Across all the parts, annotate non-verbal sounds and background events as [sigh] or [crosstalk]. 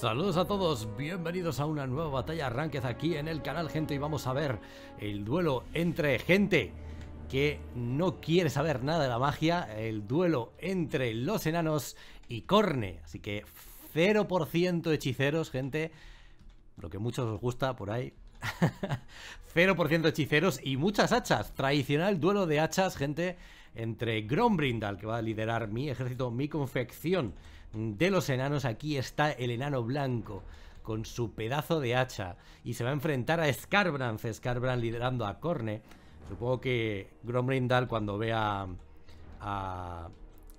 Saludos a todos, bienvenidos a una nueva batalla arranquez aquí en el canal, gente, y vamos a ver el duelo entre gente que no quiere saber nada de la magia, el duelo entre los enanos y Corne, así que 0% hechiceros, gente, lo que muchos os gusta por ahí. 0% [laughs] hechiceros y muchas hachas. Tradicional duelo de hachas, gente, entre Grombrindal que va a liderar mi ejército, mi confección de los enanos. Aquí está el enano blanco con su pedazo de hacha y se va a enfrentar a Scarbrand, Scarbrand liderando a Corne. Supongo que Gromrindal cuando vea a,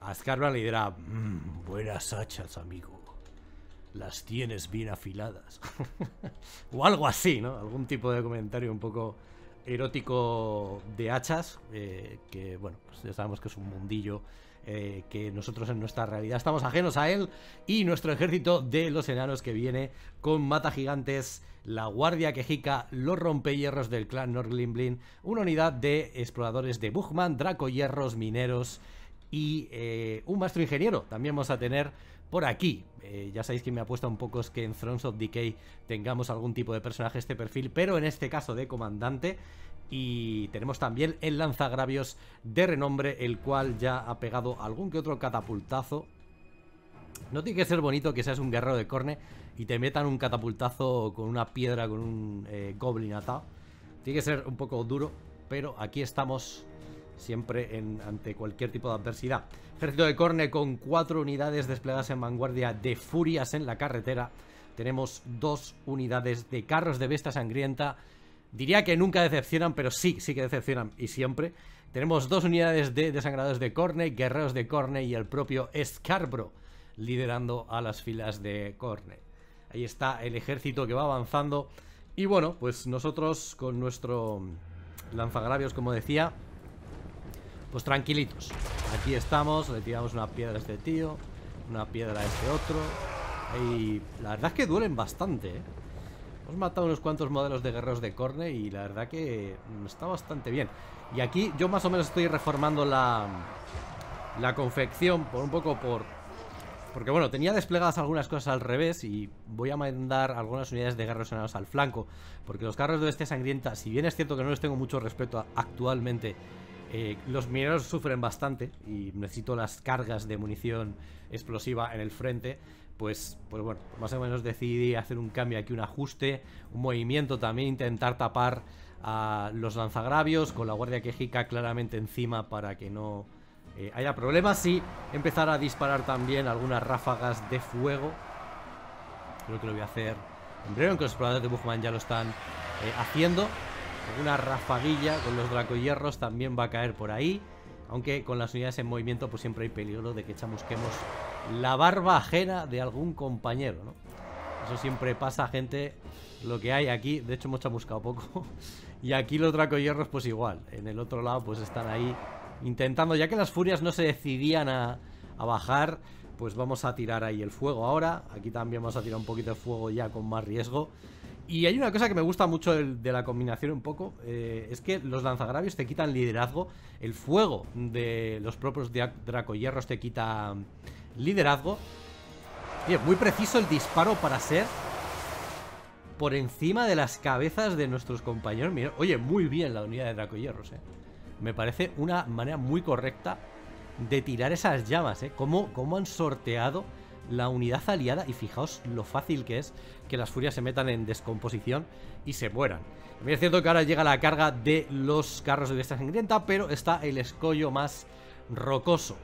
a Scarbrand le dirá, mm, buenas hachas, amigo. Las tienes bien afiladas. [laughs] o algo así, ¿no? Algún tipo de comentario un poco erótico de hachas, eh, que bueno, pues ya sabemos que es un mundillo eh, que nosotros en nuestra realidad estamos ajenos a él, y nuestro ejército de los enanos que viene con mata gigantes, la guardia quejica, los rompehierros del clan Norglimblin, una unidad de exploradores de Buchman, Draco Hierros, mineros y eh, un maestro ingeniero. También vamos a tener por aquí. Eh, ya sabéis que me apuesta un poco es que en Thrones of Decay tengamos algún tipo de personaje este perfil, pero en este caso de comandante y tenemos también el lanzagravios de renombre, el cual ya ha pegado algún que otro catapultazo. No tiene que ser bonito que seas un guerrero de corne y te metan un catapultazo con una piedra, con un eh, goblin atado. Tiene que ser un poco duro, pero aquí estamos siempre ante cualquier tipo de adversidad. Ejército de Corne con cuatro unidades desplegadas en vanguardia de furias en la carretera. Tenemos dos unidades de carros de besta sangrienta Diría que nunca decepcionan, pero sí, sí que decepcionan y siempre. Tenemos dos unidades de desangradores de Corne guerreros de Corne y el propio Scarbro liderando a las filas de Corne Ahí está el ejército que va avanzando. Y bueno, pues nosotros con nuestro lanzagravios, como decía, pues tranquilitos. Aquí estamos, le tiramos una piedra a este tío, una piedra a este otro. Y la verdad es que duelen bastante, ¿eh? Hemos matado unos cuantos modelos de guerreros de corne y la verdad que mm, está bastante bien. Y aquí yo más o menos estoy reformando la, mm, la confección por un poco por... Porque bueno, tenía desplegadas algunas cosas al revés y voy a mandar algunas unidades de guerreros enanos al flanco. Porque los carros de este sangrienta, si bien es cierto que no les tengo mucho respeto actualmente, eh, los mineros sufren bastante y necesito las cargas de munición explosiva en el frente pues, pues, bueno, más o menos decidí hacer un cambio aquí, un ajuste, un movimiento también, intentar tapar a los lanzagravios con la guardia quejica claramente encima para que no eh, haya problemas y empezar a disparar también algunas ráfagas de fuego. Creo que lo voy a hacer en breve, aunque los exploradores de Buchman ya lo están eh, haciendo. Alguna rafaguilla con los dracoyerros también va a caer por ahí. Aunque con las unidades en movimiento pues siempre hay peligro de que chamusquemos la barba ajena de algún compañero, ¿no? Eso siempre pasa, gente, lo que hay aquí. De hecho, hemos chamuscado poco. [laughs] y aquí los dracohierros, pues igual. En el otro lado, pues están ahí intentando. Ya que las furias no se decidían a, bajar, pues vamos a tirar ahí el fuego ahora. Aquí también vamos a tirar un poquito de fuego ya con más riesgo. Y hay una cosa que me gusta mucho de la combinación un poco, eh, es que los lanzagravios te quitan liderazgo, el fuego de los propios dracohierros te quita liderazgo. muy preciso el disparo para ser por encima de las cabezas de nuestros compañeros. oye, muy bien la unidad de Draco Hierros, eh. Me parece una manera muy correcta de tirar esas llamas, ¿eh? Cómo, han sorteado la unidad aliada y fijaos lo fácil que es que las furias se metan en descomposición y se mueran. es cierto que ahora llega la carga de los carros de bestia sangrienta, pero está el escollo más rocoso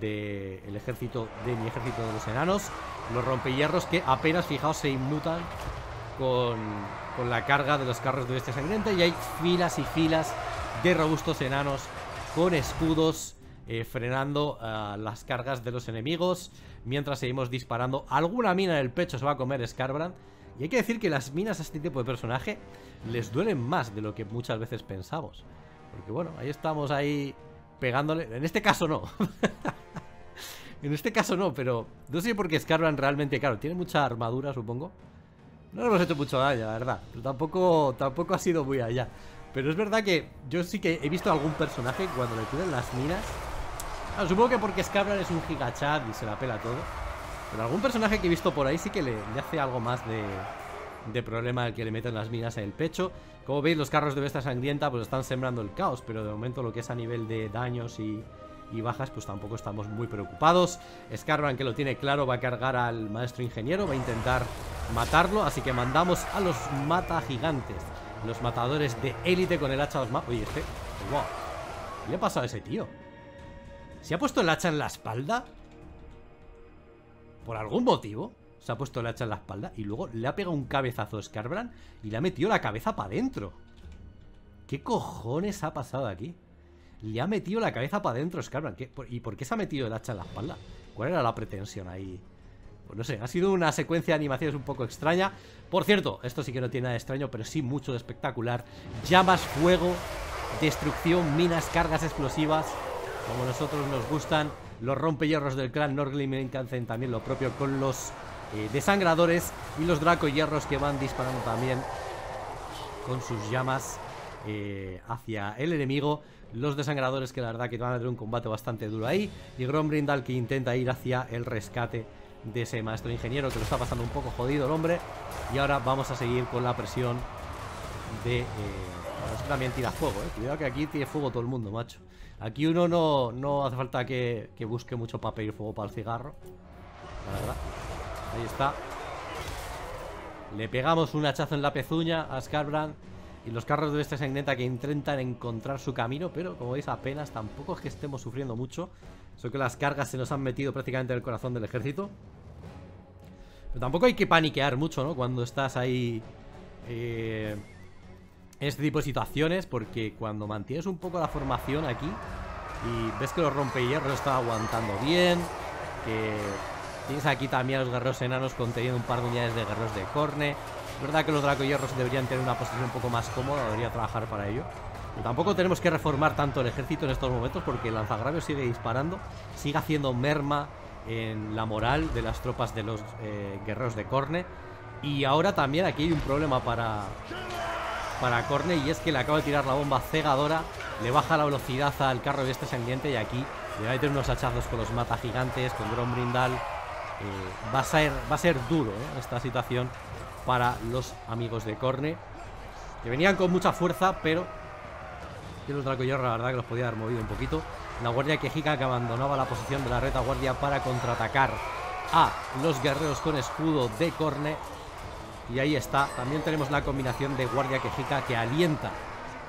de ejército de mi ejército de los enanos. Los rompehierros que apenas, fijaos, se inmutan con, la carga de los carros de este sangrienta. Y hay filas y filas de robustos enanos con escudos eh, frenando ah, las cargas de los enemigos. Mientras seguimos disparando, alguna mina en el pecho se va a comer Scarbrand. Y hay que decir que las minas a este tipo de personaje les duelen más de lo que muchas veces pensamos. Porque bueno, ahí estamos ahí pegándole. En este caso no. [laughs] En este caso no, pero no sé por qué Scarlan realmente, claro, tiene mucha armadura, supongo. No le hemos hecho mucho daño, la verdad. Pero tampoco, tampoco ha sido muy allá. Pero es verdad que yo sí que he visto algún personaje cuando le tiran las minas. supongo que porque Scarlan es un gigachad y se la pela todo. Pero algún personaje que he visto por ahí sí que le, hace algo más de, problema al que le meten las minas en el pecho. Como veis, los carros de Besta Sangrienta pues están sembrando el caos, pero de momento lo que es a nivel de daños y, y bajas, pues tampoco estamos muy preocupados. Scarbrand, que lo tiene claro, va a cargar al maestro ingeniero, va a intentar matarlo, así que mandamos a los mata gigantes, los matadores de élite con el hacha de los Oye, este, wow, ¿qué le ha pasado a ese tío? ¿Se ha puesto el hacha en la espalda? ¿Por algún motivo? Se ha puesto el hacha en la espalda y luego le ha pegado un cabezazo a Scarbrand y le ha metido la cabeza para adentro. ¿Qué cojones ha pasado aquí? Le ha metido la cabeza para adentro Scarbrand. ¿Y por qué se ha metido el hacha en la espalda? ¿Cuál era la pretensión ahí? Pues no sé, ha sido una secuencia de animaciones un poco extraña. Por cierto, esto sí que no tiene nada extraño, pero sí mucho de espectacular. Llamas, fuego, destrucción, minas, cargas explosivas. Como nosotros nos gustan, los rompehierros del clan Norglim me también lo propio con los eh, desangradores y los hierros que van disparando también con sus llamas eh, hacia el enemigo. Los desangradores que la verdad que van a tener un combate bastante duro ahí. Y Grombrindal que intenta ir hacia el rescate de ese maestro ingeniero que lo está pasando un poco jodido el hombre. Y ahora vamos a seguir con la presión de... Eh, también tira fuego, eh. Cuidado que aquí tiene fuego todo el mundo, macho. Aquí uno no, no hace falta que, busque mucho papel y fuego para el cigarro. La verdad. Ahí está. Le pegamos un hachazo en la pezuña a Scarbrand y los carros de este neta que intentan encontrar su camino, pero como veis apenas tampoco es que estemos sufriendo mucho. Solo que las cargas se nos han metido prácticamente en el corazón del ejército. Pero tampoco hay que paniquear mucho, ¿no? Cuando estás ahí... Eh, en este tipo de situaciones, porque cuando mantienes un poco la formación aquí y ves que los rompehierros están aguantando bien, que tienes aquí también a los guerreros enanos conteniendo un par de unidades de guerreros de corne, es verdad que los dracoyerros deberían tener una posición un poco más cómoda, debería trabajar para ello. tampoco tenemos que reformar tanto el ejército en estos momentos porque el lanzagravio sigue disparando, sigue haciendo merma en la moral de las tropas de los eh, guerreros de Corne. Y ahora también aquí hay un problema para, para Corne y es que le acaba de tirar la bomba cegadora, le baja la velocidad al carro de este sangriente y aquí le va a meter unos hachazos con los mata gigantes con Grombrindal... Brindal. Eh, va, a ser, va a ser duro ¿eh? esta situación para los amigos de Corne. Que venían con mucha fuerza, pero... Que los Dracoyerros la verdad, que los podía haber movido un poquito. La guardia quejica que abandonaba la posición de la retaguardia para contraatacar a los guerreros con escudo de Corne. Y ahí está. También tenemos la combinación de guardia quejica que alienta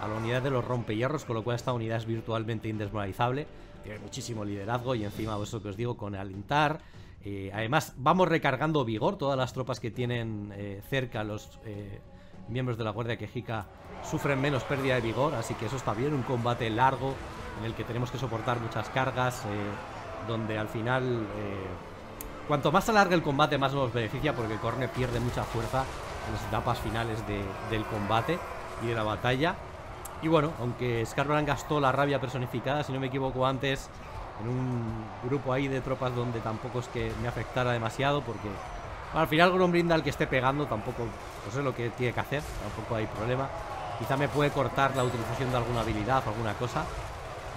a la unidad de los rompehierros, con lo cual esta unidad es virtualmente indesmoralizable. Tiene muchísimo liderazgo y encima, eso que os digo, con alentar eh, además, vamos recargando vigor todas las tropas que tienen eh, cerca los eh, miembros de la Guardia Quejica sufren menos pérdida de vigor, así que eso está bien, un combate largo en el que tenemos que soportar muchas cargas, donde al final cuanto más alarga el combate más nos beneficia porque corne pierde mucha fuerza en las etapas finales del combate y de la batalla. Y bueno, aunque Scarbran gastó la rabia personificada, si no me equivoco antes, en un grupo ahí de tropas donde tampoco es que me afectara demasiado porque al final Grombrindal que esté pegando tampoco no pues sé lo que tiene que hacer, tampoco hay problema. Quizá me puede cortar la utilización de alguna habilidad o alguna cosa.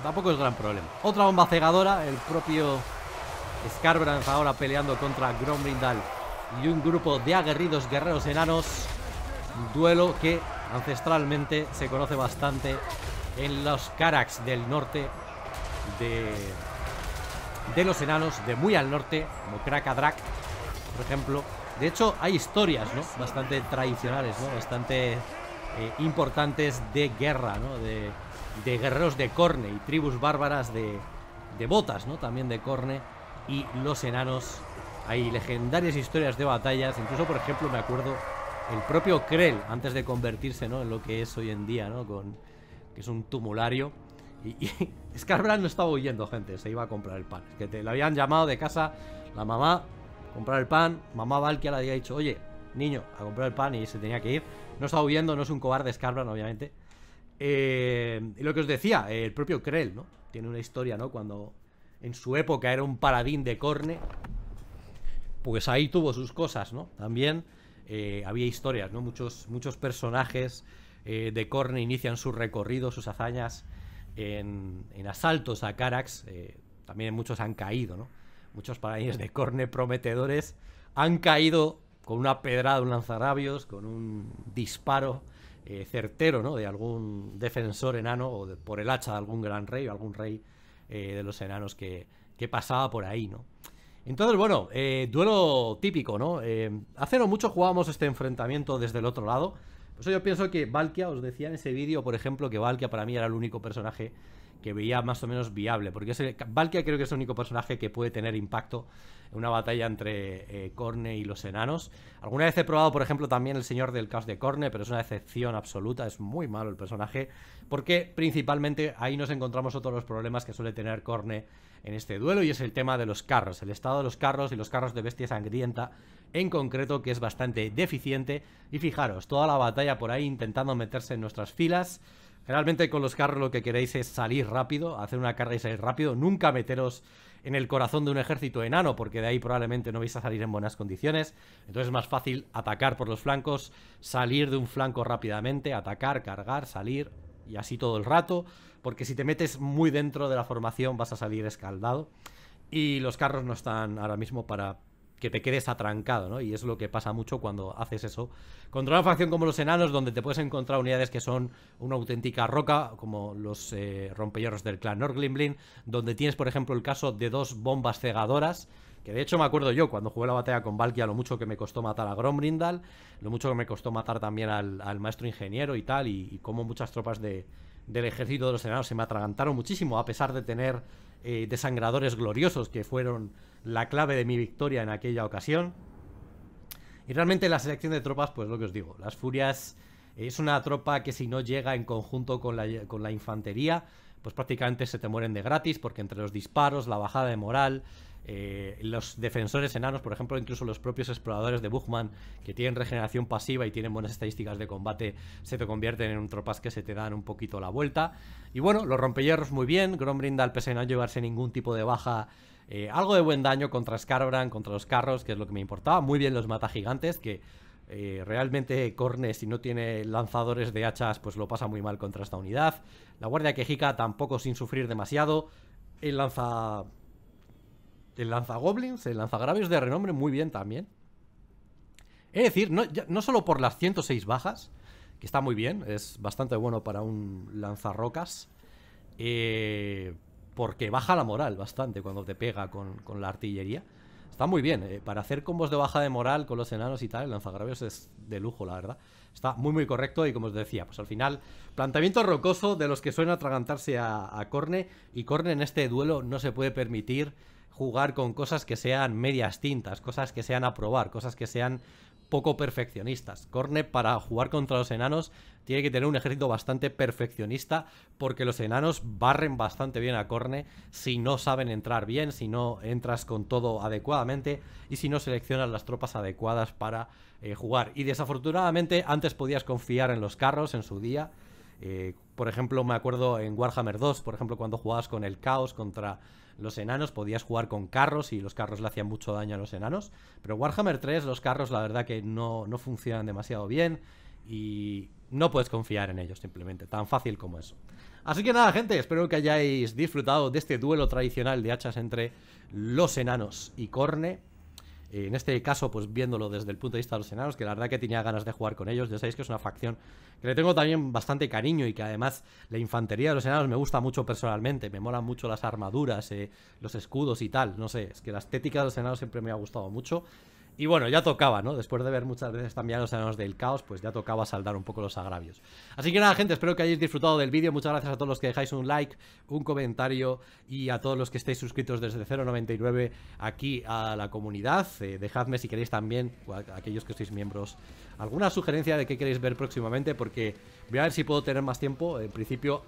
tampoco es gran problema. Otra bomba cegadora, el propio Scarbrand ahora peleando contra Grombrindal y un grupo de aguerridos guerreros enanos. Un duelo que ancestralmente se conoce bastante en los Karaks del norte de de los enanos de muy al norte, como Krakadrak, por ejemplo. De hecho, hay historias, ¿no? Bastante tradicionales, ¿no? Bastante eh, importantes de guerra, ¿no? De, guerreros de corne y tribus bárbaras de, botas, ¿no? También de corne y los enanos. Hay legendarias historias de batallas, incluso por ejemplo me acuerdo el propio Krell antes de convertirse, ¿no? En lo que es hoy en día, ¿no? Con que es un tumulario y, [laughs] no estaba huyendo, gente, se iba a comprar el pan. Es que te habían llamado de casa la mamá, comprar el pan. Mamá Valkia le había dicho, oye, niño, a comprar el pan y se tenía que ir. No estaba huyendo, no es un cobarde Scarbrand, obviamente. Eh, y lo que os decía, el propio Krell, ¿no? Tiene una historia, ¿no? Cuando en su época era un paladín de corne, pues ahí tuvo sus cosas, ¿no? También eh, había historias, ¿no? Muchos, muchos personajes eh, de corne inician su recorrido sus hazañas en, asaltos a Carax, eh, también muchos han caído, ¿no? Muchos paladines de corne prometedores han caído con una pedrada, un lanzarabios, con un disparo eh, certero, ¿no? De algún defensor enano o por el hacha de algún gran rey o algún rey eh, de los enanos que, pasaba por ahí, ¿no? Entonces, bueno, duelo típico, ¿no? hace no mucho jugábamos este enfrentamiento desde el otro lado, por eso yo pienso que Valkia, os decía en ese vídeo, por ejemplo, que Valkia para mí era el único personaje que veía más o menos viable. Porque Valkia creo que es el único personaje que puede tener impacto en una batalla entre Corne eh, y los enanos. Alguna vez he probado, por ejemplo, también el Señor del Caos de Corne, pero es una excepción absoluta, es muy malo el personaje. Porque principalmente ahí nos encontramos otros los problemas que suele tener Corne en este duelo y es el tema de los carros, el estado de los carros y los carros de bestia sangrienta en concreto que es bastante deficiente. Y fijaros, toda la batalla por ahí intentando meterse en nuestras filas. Generalmente con los carros lo que queréis es salir rápido, hacer una carga y salir rápido, nunca meteros en el corazón de un ejército enano, porque de ahí probablemente no vais a salir en buenas condiciones. Entonces es más fácil atacar por los flancos, salir de un flanco rápidamente, atacar, cargar, salir y así todo el rato, porque si te metes muy dentro de la formación vas a salir escaldado y los carros no están ahora mismo para que te quedes atrancado, ¿no? Y es lo que pasa mucho cuando haces eso. Contra una facción como los enanos, donde te puedes encontrar unidades que son una auténtica roca, como los eh, del clan Norglimblin, donde tienes, por ejemplo, el caso de dos bombas cegadoras, que de hecho me acuerdo yo cuando jugué la batalla con Valkia lo mucho que me costó matar a Grombrindal, lo mucho que me costó matar también al, maestro ingeniero y tal, y, como muchas tropas del ejército de los enanos se me atragantaron muchísimo, a pesar de tener eh, desangradores gloriosos que fueron la clave de mi victoria en aquella ocasión. Y realmente la selección de tropas, pues lo que os digo, las furias eh, es una tropa que si no llega en conjunto con la, con la infantería, pues prácticamente se te mueren de gratis porque entre los disparos, la bajada de moral, eh, los defensores enanos, por ejemplo, incluso los propios exploradores de Buchman que tienen regeneración pasiva y tienen buenas estadísticas de combate, se te convierten en un tropas que se te dan un poquito la vuelta. Y bueno, los rompehierros muy bien. Grombrindal, pese a no llevarse ningún tipo de baja, eh, algo de buen daño contra Scarbrand, contra los carros, que es lo que me importaba. Muy bien los mata gigantes, que eh, realmente Corne, si no tiene lanzadores de hachas, pues lo pasa muy mal contra esta unidad. La Guardia Quejica tampoco sin sufrir demasiado. El lanza el lanzagoblins, el lanzagravios de renombre muy bien también. Es decir, no, solo por las 106 bajas, que está muy bien, es bastante bueno para un lanzarrocas, eh, porque baja la moral bastante cuando te pega con, la artillería. Está muy bien, eh, para hacer combos de baja de moral con los enanos y tal, el lanzagravios es de lujo, la verdad. Está muy muy correcto y como os decía, pues al final, planteamiento rocoso de los que suelen atragantarse a, a Corne, y Corne en este duelo no se puede permitir jugar con cosas que sean medias tintas, cosas que sean a probar, cosas que sean poco perfeccionistas. Corne para jugar contra los enanos tiene que tener un ejército bastante perfeccionista porque los enanos barren bastante bien a Corne si no saben entrar bien, si no entras con todo adecuadamente y si no seleccionas las tropas adecuadas para eh, jugar. Y desafortunadamente antes podías confiar en los carros en su día eh, por ejemplo, me acuerdo en Warhammer 2, por ejemplo, cuando jugabas con el caos contra los enanos, podías jugar con carros y los carros le hacían mucho daño a los enanos. Pero en Warhammer 3, los carros, la verdad que no, no funcionan demasiado bien y no puedes confiar en ellos simplemente, tan fácil como eso. Así que nada, gente, espero que hayáis disfrutado de este duelo tradicional de hachas entre los enanos y Corne. Eh, en este caso, pues viéndolo desde el punto de vista de los enanos, que la verdad que tenía ganas de jugar con ellos, ya sabéis que es una facción que le tengo también bastante cariño y que además la infantería de los enanos me gusta mucho personalmente, me molan mucho las armaduras, eh, los escudos y tal, no sé, es que la estética de los enanos siempre me ha gustado mucho. Y bueno, ya tocaba, ¿no? Después de ver muchas veces también los años del caos, pues ya tocaba saldar un poco los agravios. Así que nada, gente, espero que hayáis disfrutado del vídeo. Muchas gracias a todos los que dejáis un like, un comentario y a todos los que estéis suscritos desde 099 aquí a la comunidad. Eh, dejadme si queréis también, a aquellos que sois miembros, alguna sugerencia de qué queréis ver próximamente, porque voy a ver si puedo tener más tiempo. En principio,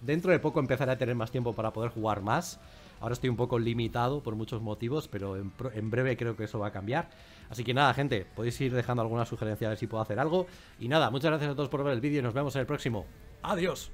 dentro de poco empezaré a tener más tiempo para poder jugar más. Ahora estoy un poco limitado por muchos motivos, pero en, breve creo que eso va a cambiar. Así que nada, gente, podéis ir dejando algunas sugerencias a si puedo hacer algo. Y nada, muchas gracias a todos por ver el vídeo y nos vemos en el próximo. ¡Adiós!